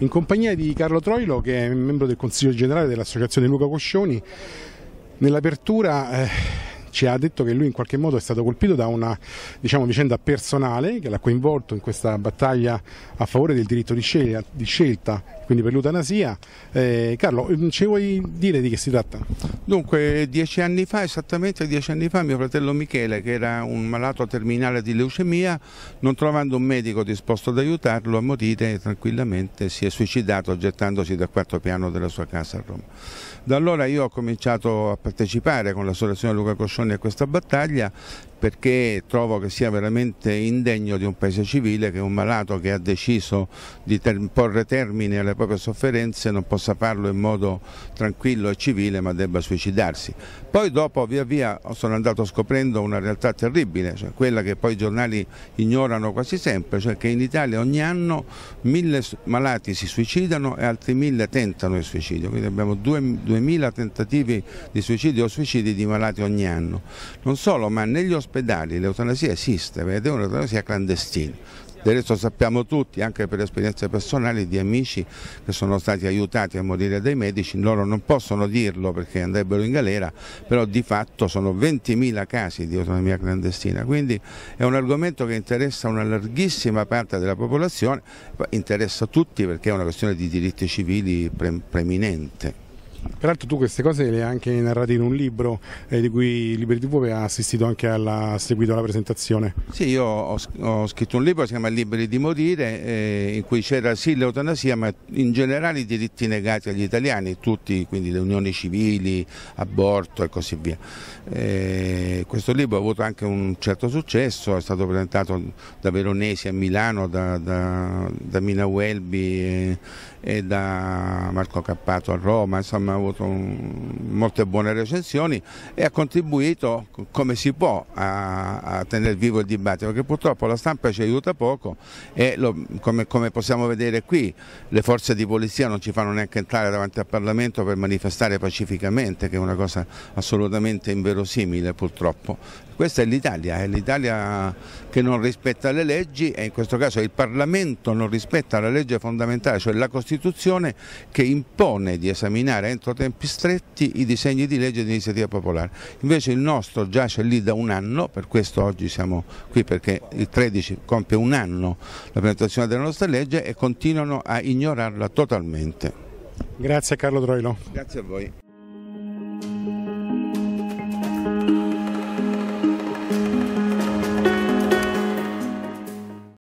in compagnia di Carlo Troilo che è membro del Consiglio Generale dell'Associazione Luca Coscioni. Nell'apertura eh, ci ha detto che lui in qualche modo è stato colpito da una diciamo, vicenda personale che l'ha coinvolto in questa battaglia a favore del diritto di scelta, di scelta quindi per l'eutanasia. Eh, Carlo, mm, ci vuoi dire di che si tratta? Dunque, dieci anni fa, esattamente dieci anni fa, mio fratello Michele, che era un malato terminale di leucemia, non trovando un medico disposto ad aiutarlo, a morire tranquillamente si è suicidato gettandosi dal quarto piano della sua casa a Roma. Da allora io ho cominciato a partecipare con l'associazione Luca Coscioni questa battaglia perché trovo che sia veramente indegno di un paese civile che un malato che ha deciso di ter porre termine alle proprie sofferenze non possa farlo in modo tranquillo e civile ma debba suicidarsi. Poi dopo via via sono andato scoprendo una realtà terribile, cioè quella che poi i giornali ignorano quasi sempre, cioè che in Italia ogni anno mille malati si suicidano e altri mille tentano il suicidio, quindi abbiamo duemila tentativi di suicidio o suicidi di malati ogni anno. Non solo, ma negli ospedali ospedali l'eutanasia esiste ed è un'eutanasia clandestina. Del resto sappiamo tutti, anche per esperienze personali di amici che sono stati aiutati a morire dai medici, loro non possono dirlo perché andrebbero in galera, però di fatto sono 20.000 casi di autonomia clandestina, quindi è un argomento che interessa una larghissima parte della popolazione, interessa tutti perché è una questione di diritti civili pre preminente. Peraltro tu queste cose le hai anche narrate in un libro eh, di cui Libri TV ha assistito anche alla, seguito alla presentazione. Sì, io ho, ho scritto un libro, si chiama Liberi di morire, eh, in cui c'era sì l'eutanasia, ma in generale i diritti negati agli italiani, tutti, quindi le unioni civili, aborto e così via. Eh, questo libro ha avuto anche un certo successo, è stato presentato da Veronesi a Milano, da, da, da Mina Welby eh, e da Marco Cappato a Roma, insomma ha avuto un, molte buone recensioni e ha contribuito come si può a, a tenere vivo il dibattito, perché purtroppo la stampa ci aiuta poco e lo, come, come, possiamo vedere qui le forze di polizia non ci fanno neanche entrare davanti al Parlamento per manifestare pacificamente, che è una cosa assolutamente inverosimile purtroppo. Questa è l'Italia, è l'Italia che non rispetta le leggi e in questo caso il Parlamento non rispetta la legge fondamentale, cioè la Costituzione Costituzione che impone di esaminare entro tempi stretti i disegni di legge di iniziativa popolare. Invece il nostro giace lì da un anno, per questo oggi siamo qui perché il 13 compie un anno la presentazione della nostra legge e continuano a ignorarla totalmente. Grazie Carlo Troilo. Grazie a voi.